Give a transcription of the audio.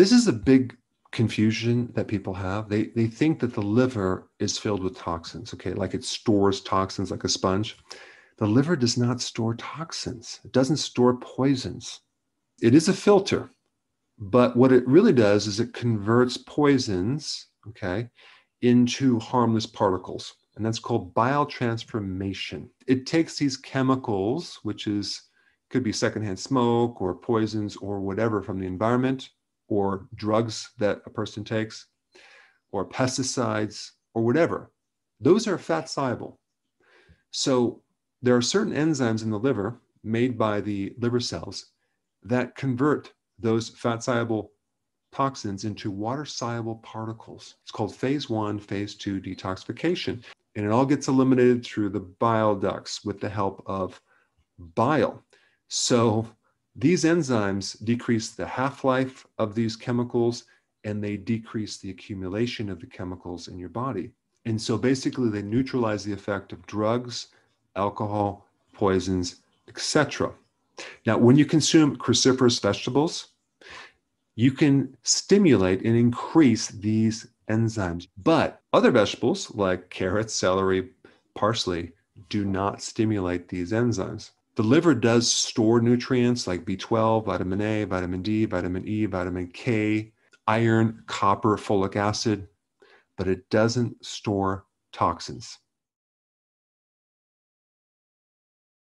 This is a big confusion that people have. They, they think that the liver is filled with toxins, okay, like it stores toxins like a sponge. The liver does not store toxins, it doesn't store poisons. It is a filter, but what it really does is it converts poisons, okay, into harmless particles. And that's called bile transformation. It takes these chemicals, which is could be secondhand smoke or poisons or whatever from the environment, or drugs that a person takes or pesticides or whatever, those are fat soluble. So there are certain enzymes in the liver made by the liver cells that convert those fat soluble toxins into water soluble particles. It's called phase one, phase two detoxification. And it all gets eliminated through the bile ducts with the help of bile. So these enzymes decrease the half life of these chemicals and they decrease the accumulation of the chemicals in your body. And so basically, they neutralize the effect of drugs, alcohol, poisons, etc. Now, when you consume cruciferous vegetables, you can stimulate and increase these enzymes. But other vegetables like carrots, celery, parsley do not stimulate these enzymes the liver does store nutrients like B12, vitamin A, vitamin D, vitamin E, vitamin K, iron, copper, folic acid, but it doesn't store toxins.